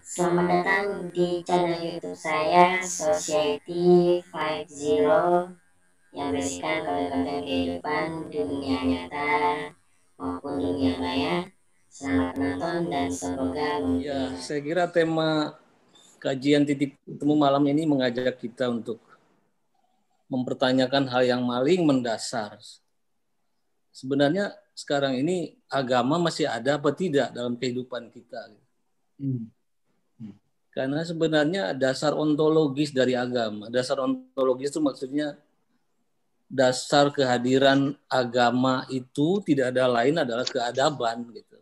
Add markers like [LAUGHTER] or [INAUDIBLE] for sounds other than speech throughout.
Selamat datang di channel YouTube saya Society 50 yang berisikan konten-konten kehidupan dunia nyata maupun dunia maya. Selamat menonton dan semoga Ya, saya kira tema kajian titik temu malam ini mengajak kita untuk mempertanyakan hal yang paling mendasar. Sebenarnya sekarang ini agama masih ada apa tidak dalam kehidupan kita. Hmm karena sebenarnya dasar ontologis dari agama, dasar ontologis itu maksudnya dasar kehadiran agama itu tidak ada lain adalah keadaban gitu.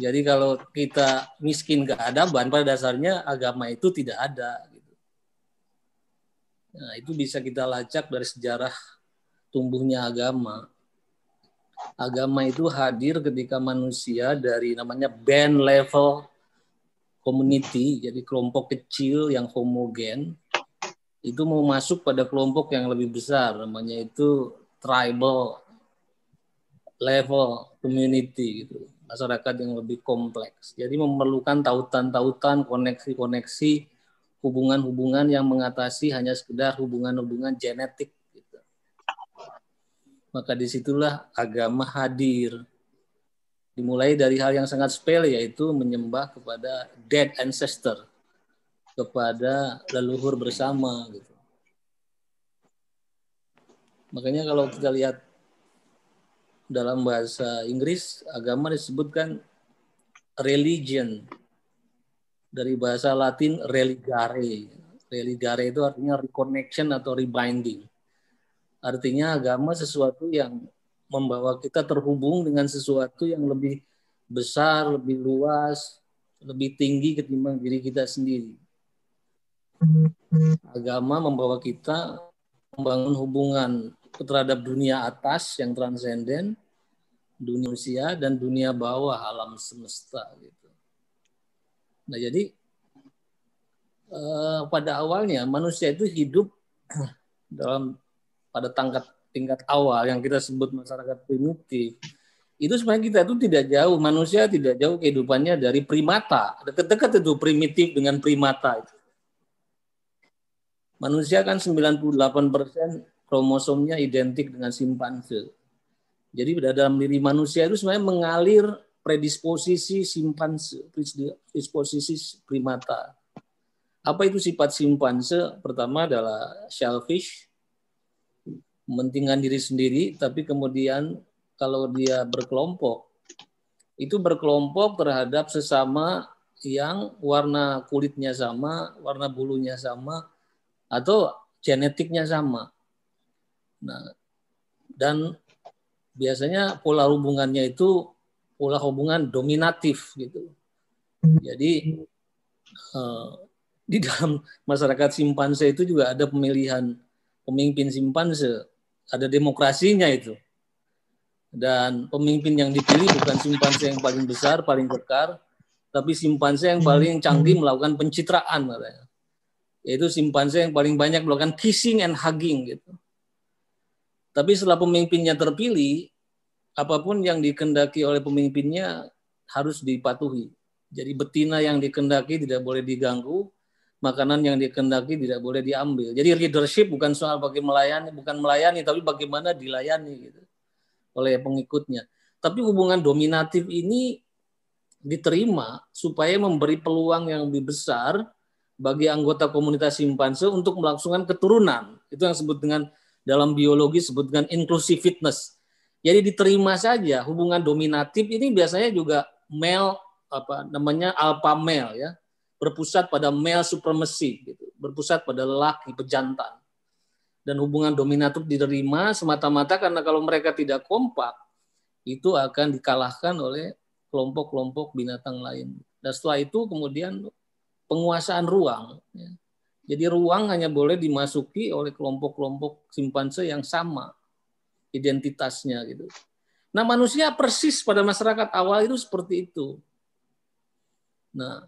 Jadi kalau kita miskin keadaban pada dasarnya agama itu tidak ada gitu. Nah, itu bisa kita lacak dari sejarah tumbuhnya agama. Agama itu hadir ketika manusia dari namanya band level community, jadi kelompok kecil yang homogen, itu mau masuk pada kelompok yang lebih besar, namanya itu tribal level community gitu masyarakat yang lebih kompleks jadi memerlukan tautan-tautan koneksi-koneksi hubungan-hubungan yang mengatasi hanya sekedar hubungan-hubungan genetik gitu. maka disitulah agama hadir Dimulai dari hal yang sangat sepele yaitu menyembah kepada dead ancestor, kepada leluhur bersama gitu. Makanya kalau kita lihat dalam bahasa Inggris agama disebutkan religion dari bahasa Latin religare. Religare itu artinya reconnection atau rebinding. Artinya agama sesuatu yang membawa kita terhubung dengan sesuatu yang lebih besar, lebih luas, lebih tinggi ketimbang diri kita sendiri. Agama membawa kita membangun hubungan terhadap dunia atas yang transenden, dunia usia dan dunia bawah alam semesta gitu. Nah, jadi eh, pada awalnya manusia itu hidup [CLEARS THROAT] dalam pada tangkat tingkat awal yang kita sebut masyarakat primitif itu sebenarnya kita itu tidak jauh manusia tidak jauh kehidupannya dari primata dekat-dekat itu primitif dengan primata itu manusia kan 98 persen kromosomnya identik dengan simpanse jadi dalam diri manusia itu sebenarnya mengalir predisposisi simpanse predisposisi primata apa itu sifat simpanse pertama adalah shellfish mementingkan diri sendiri, tapi kemudian kalau dia berkelompok, itu berkelompok terhadap sesama yang warna kulitnya sama, warna bulunya sama, atau genetiknya sama. Nah, dan biasanya pola hubungannya itu pola hubungan dominatif gitu. Jadi eh, di dalam masyarakat simpanse itu juga ada pemilihan pemimpin simpanse ada demokrasinya itu. Dan pemimpin yang dipilih bukan simpanse yang paling besar, paling kekar, tapi simpanse yang paling canggih melakukan pencitraan katanya. Yaitu simpanse yang paling banyak melakukan kissing and hugging gitu. Tapi setelah pemimpinnya terpilih, apapun yang dikendaki oleh pemimpinnya harus dipatuhi. Jadi betina yang dikendaki tidak boleh diganggu, makanan yang dikendaki tidak boleh diambil. Jadi leadership bukan soal bagi melayani, bukan melayani, tapi bagaimana dilayani gitu oleh pengikutnya. Tapi hubungan dominatif ini diterima supaya memberi peluang yang lebih besar bagi anggota komunitas simpanse untuk melangsungkan keturunan. Itu yang disebut dengan dalam biologi disebut dengan inclusive fitness. Jadi diterima saja hubungan dominatif ini biasanya juga male apa namanya alpha male ya berpusat pada male supremacy, gitu, berpusat pada lelaki pejantan. Dan hubungan dominatif diterima semata-mata karena kalau mereka tidak kompak, itu akan dikalahkan oleh kelompok-kelompok binatang lain. Dan setelah itu kemudian penguasaan ruang. Ya. Jadi ruang hanya boleh dimasuki oleh kelompok-kelompok simpanse yang sama identitasnya gitu. Nah manusia persis pada masyarakat awal itu seperti itu. Nah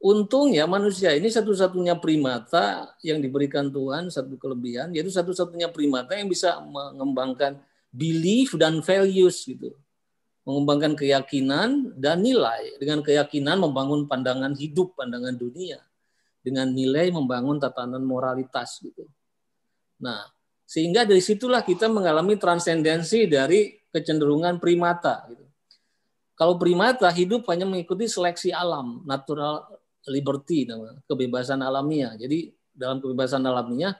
Untungnya manusia ini satu-satunya primata yang diberikan Tuhan satu kelebihan, yaitu satu-satunya primata yang bisa mengembangkan belief dan values gitu. Mengembangkan keyakinan dan nilai. Dengan keyakinan membangun pandangan hidup, pandangan dunia. Dengan nilai membangun tatanan moralitas gitu. Nah, sehingga dari situlah kita mengalami transendensi dari kecenderungan primata gitu. Kalau primata hidup hanya mengikuti seleksi alam, natural liberty kebebasan alamiah. Jadi dalam kebebasan alamiah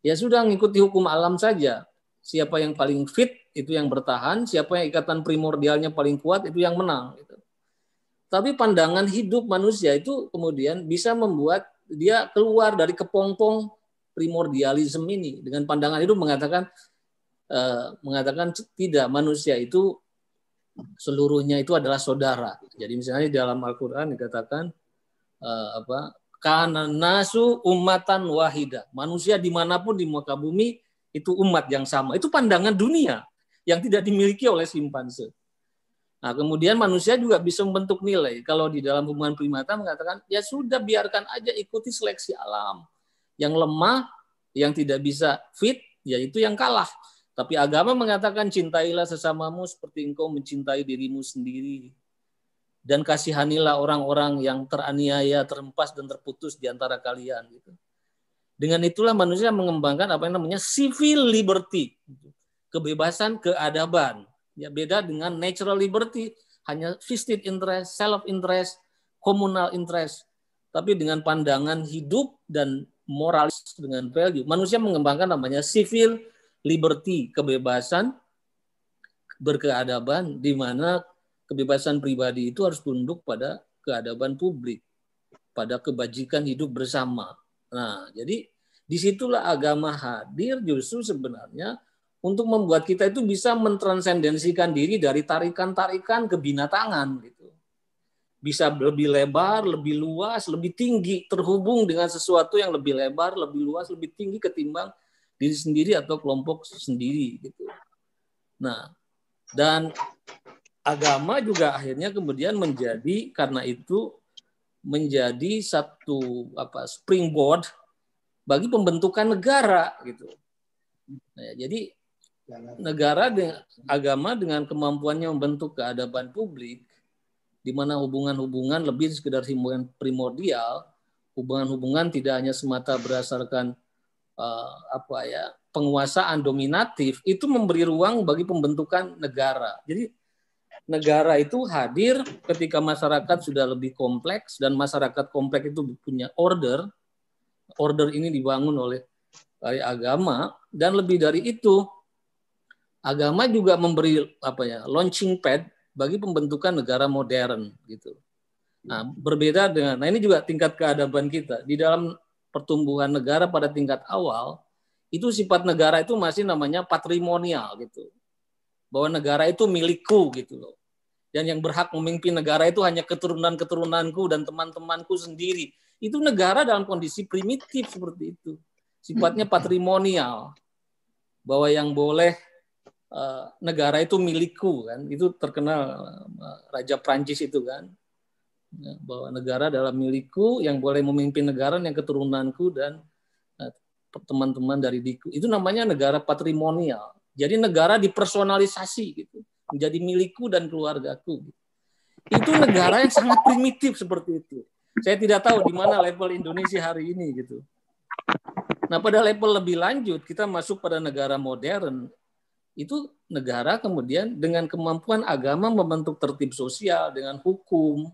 ya sudah mengikuti hukum alam saja. Siapa yang paling fit itu yang bertahan, siapa yang ikatan primordialnya paling kuat itu yang menang gitu. Tapi pandangan hidup manusia itu kemudian bisa membuat dia keluar dari kepompong primordialisme ini dengan pandangan hidup mengatakan eh, mengatakan tidak manusia itu seluruhnya itu adalah saudara. Jadi misalnya di dalam Al-Qur'an dikatakan uh, apa karena nasu umatan wahida. Manusia dimanapun di muka bumi itu umat yang sama. Itu pandangan dunia yang tidak dimiliki oleh simpanse. Nah, kemudian manusia juga bisa membentuk nilai. Kalau di dalam hubungan primata mengatakan, ya sudah biarkan aja ikuti seleksi alam. Yang lemah, yang tidak bisa fit, yaitu yang kalah. Tapi agama mengatakan cintailah sesamamu seperti engkau mencintai dirimu sendiri dan kasihanilah orang-orang yang teraniaya, terempas dan terputus di antara kalian gitu. Dengan itulah manusia mengembangkan apa yang namanya civil liberty, gitu. kebebasan keadaban. Ya beda dengan natural liberty, hanya vested interest, self interest, communal interest. Tapi dengan pandangan hidup dan moralis dengan value, manusia mengembangkan namanya civil liberty, kebebasan berkeadaban di mana kebebasan pribadi itu harus tunduk pada keadaban publik, pada kebajikan hidup bersama. Nah, jadi disitulah agama hadir justru sebenarnya untuk membuat kita itu bisa mentransendensikan diri dari tarikan-tarikan kebinatangan gitu. Bisa lebih lebar, lebih luas, lebih tinggi, terhubung dengan sesuatu yang lebih lebar, lebih luas, lebih tinggi ketimbang diri sendiri atau kelompok sendiri gitu. Nah, dan agama juga akhirnya kemudian menjadi karena itu menjadi satu apa springboard bagi pembentukan negara gitu. Nah, ya, jadi negara dengan agama dengan kemampuannya membentuk keadaban publik di mana hubungan-hubungan lebih sekedar hubungan primordial, hubungan-hubungan tidak hanya semata berdasarkan uh, apa ya penguasaan dominatif itu memberi ruang bagi pembentukan negara. Jadi negara itu hadir ketika masyarakat sudah lebih kompleks dan masyarakat kompleks itu punya order. Order ini dibangun oleh dari agama dan lebih dari itu agama juga memberi apa ya launching pad bagi pembentukan negara modern gitu. Nah, berbeda dengan nah ini juga tingkat keadaban kita. Di dalam pertumbuhan negara pada tingkat awal itu sifat negara itu masih namanya patrimonial gitu bahwa negara itu milikku gitu loh. Dan yang berhak memimpin negara itu hanya keturunan-keturunanku dan teman-temanku sendiri. Itu negara dalam kondisi primitif seperti itu. Sifatnya hmm. patrimonial. Bahwa yang boleh uh, negara itu milikku kan. Itu terkenal uh, Raja Prancis itu kan. Ya, bahwa negara dalam milikku, yang boleh memimpin negara yang keturunanku dan eh, teman-teman dari diku. Itu namanya negara patrimonial jadi negara dipersonalisasi gitu, menjadi milikku dan keluargaku. Gitu. Itu negara yang sangat primitif seperti itu. Saya tidak tahu di mana level Indonesia hari ini gitu. Nah, pada level lebih lanjut kita masuk pada negara modern. Itu negara kemudian dengan kemampuan agama membentuk tertib sosial dengan hukum,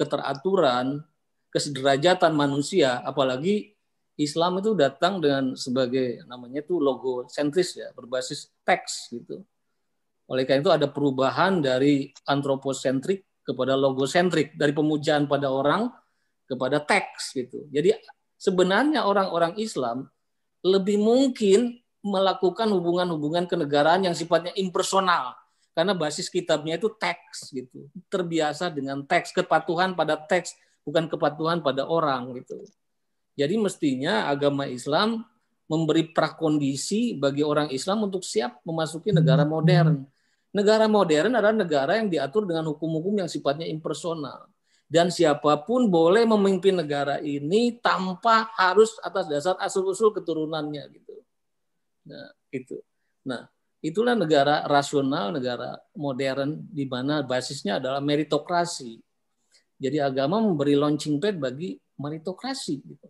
keteraturan, kesederajatan manusia, apalagi Islam itu datang dengan sebagai namanya itu logo sentris ya, berbasis teks gitu. Oleh karena itu ada perubahan dari antroposentrik kepada logosentrik, dari pemujaan pada orang kepada teks gitu. Jadi sebenarnya orang-orang Islam lebih mungkin melakukan hubungan-hubungan kenegaraan yang sifatnya impersonal karena basis kitabnya itu teks gitu terbiasa dengan teks kepatuhan pada teks bukan kepatuhan pada orang gitu jadi mestinya agama Islam memberi prakondisi bagi orang Islam untuk siap memasuki hmm. negara modern. Hmm. Negara modern adalah negara yang diatur dengan hukum-hukum yang sifatnya impersonal. Dan siapapun boleh memimpin negara ini tanpa harus atas dasar asal-usul keturunannya gitu. Nah, itu. Nah, itulah negara rasional, negara modern di mana basisnya adalah meritokrasi. Jadi agama memberi launching pad bagi meritokrasi gitu.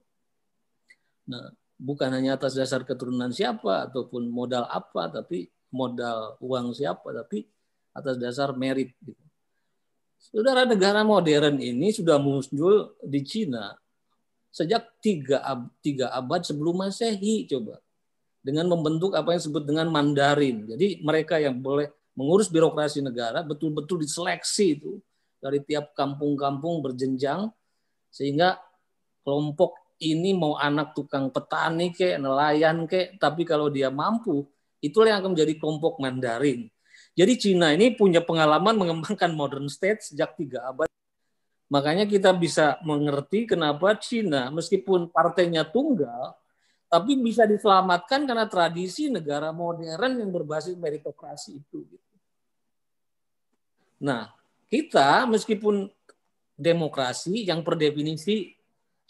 Nah, bukan hanya atas dasar keturunan siapa ataupun modal apa, tapi modal uang siapa, tapi atas dasar merit. Gitu. Saudara negara modern ini sudah muncul di Cina sejak tiga, ab, tiga abad sebelum masehi coba dengan membentuk apa yang disebut dengan Mandarin. Jadi mereka yang boleh mengurus birokrasi negara betul-betul diseleksi itu dari tiap kampung-kampung berjenjang sehingga kelompok ini mau anak tukang petani ke nelayan ke tapi kalau dia mampu itulah yang akan menjadi kelompok Mandarin jadi Cina ini punya pengalaman mengembangkan modern state sejak tiga abad makanya kita bisa mengerti kenapa Cina meskipun partainya tunggal tapi bisa diselamatkan karena tradisi negara modern yang berbasis meritokrasi itu. Gitu. Nah, kita meskipun demokrasi yang per definisi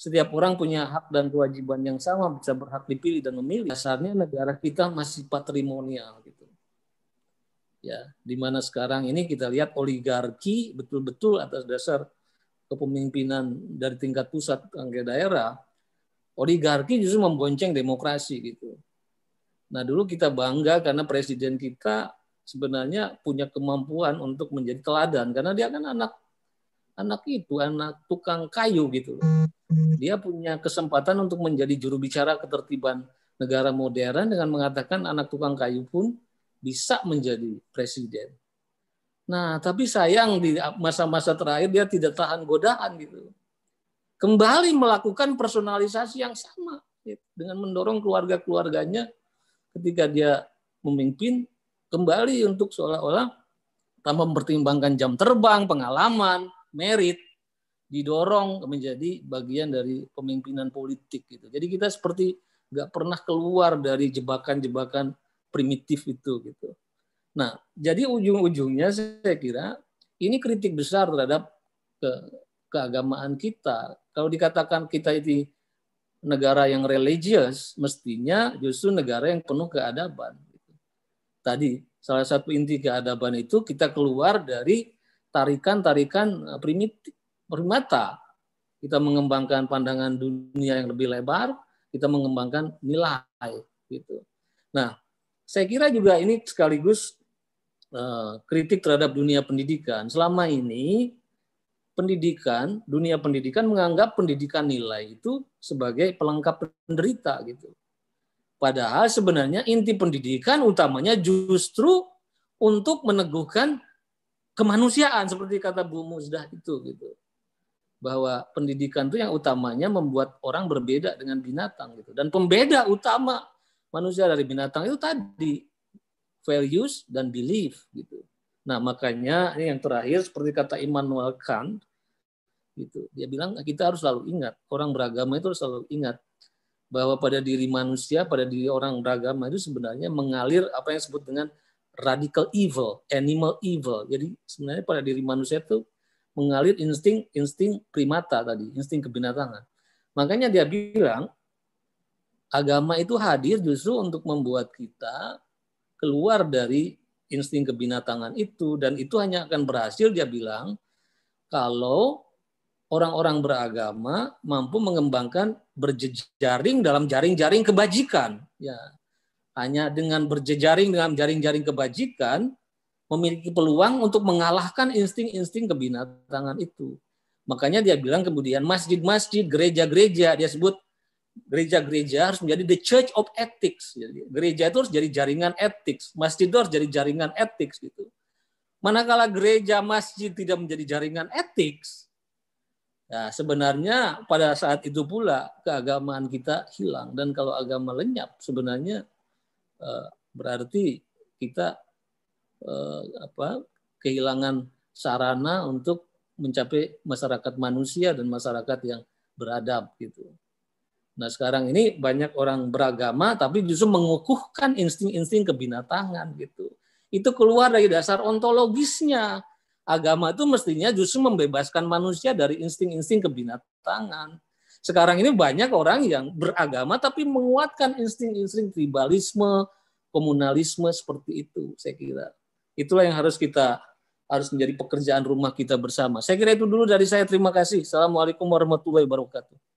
setiap orang punya hak dan kewajiban yang sama bisa berhak dipilih dan memilih. Dasarnya negara kita masih patrimonial gitu. Ya, di mana sekarang ini kita lihat oligarki betul-betul atas dasar kepemimpinan dari tingkat pusat ke daerah, oligarki justru membonceng demokrasi gitu. Nah, dulu kita bangga karena presiden kita sebenarnya punya kemampuan untuk menjadi teladan karena dia kan anak anak itu anak tukang kayu gitu loh. Dia punya kesempatan untuk menjadi juru bicara ketertiban negara modern dengan mengatakan anak tukang kayu pun bisa menjadi presiden. Nah, tapi sayang di masa-masa terakhir dia tidak tahan godaan gitu. Kembali melakukan personalisasi yang sama gitu. dengan mendorong keluarga-keluarganya ketika dia memimpin kembali untuk seolah-olah tanpa mempertimbangkan jam terbang, pengalaman, merit didorong menjadi bagian dari pemimpinan politik gitu. Jadi kita seperti nggak pernah keluar dari jebakan-jebakan primitif itu gitu. Nah, jadi ujung-ujungnya saya kira ini kritik besar terhadap ke keagamaan kita. Kalau dikatakan kita itu negara yang religius, mestinya justru negara yang penuh keadaban. Tadi salah satu inti keadaban itu kita keluar dari tarikan-tarikan eh, primitif primata. Kita mengembangkan pandangan dunia yang lebih lebar, kita mengembangkan nilai gitu. Nah, saya kira juga ini sekaligus uh, kritik terhadap dunia pendidikan. Selama ini pendidikan, dunia pendidikan menganggap pendidikan nilai itu sebagai pelengkap penderita gitu. Padahal sebenarnya inti pendidikan utamanya justru untuk meneguhkan kemanusiaan seperti kata Bu Muzdah itu gitu bahwa pendidikan itu yang utamanya membuat orang berbeda dengan binatang gitu dan pembeda utama manusia dari binatang itu tadi values dan belief gitu nah makanya ini yang terakhir seperti kata Immanuel Kant gitu dia bilang kita harus selalu ingat orang beragama itu harus selalu ingat bahwa pada diri manusia pada diri orang beragama itu sebenarnya mengalir apa yang disebut dengan radical evil, animal evil. Jadi sebenarnya pada diri manusia itu mengalir insting insting primata tadi, insting kebinatangan. Makanya dia bilang agama itu hadir justru untuk membuat kita keluar dari insting kebinatangan itu dan itu hanya akan berhasil dia bilang kalau orang-orang beragama mampu mengembangkan berjejaring dalam jaring-jaring kebajikan ya hanya dengan berjejaring dengan jaring-jaring kebajikan memiliki peluang untuk mengalahkan insting-insting kebinatangan itu. Makanya dia bilang kemudian masjid-masjid, gereja-gereja, dia sebut gereja-gereja harus menjadi the church of ethics. Jadi, gereja itu harus jadi jaringan ethics, masjid itu harus jadi jaringan ethics gitu. Manakala gereja masjid tidak menjadi jaringan ethics, ya sebenarnya pada saat itu pula keagamaan kita hilang dan kalau agama lenyap sebenarnya Eh, berarti kita eh, apa kehilangan sarana untuk mencapai masyarakat manusia dan masyarakat yang beradab gitu. Nah sekarang ini banyak orang beragama tapi justru mengukuhkan insting-insting kebinatangan gitu. Itu keluar dari dasar ontologisnya. Agama itu mestinya justru membebaskan manusia dari insting-insting kebinatangan sekarang ini banyak orang yang beragama tapi menguatkan insting-insting tribalisme, komunalisme seperti itu. Saya kira itulah yang harus kita harus menjadi pekerjaan rumah kita bersama. Saya kira itu dulu dari saya. Terima kasih. Assalamualaikum warahmatullahi wabarakatuh.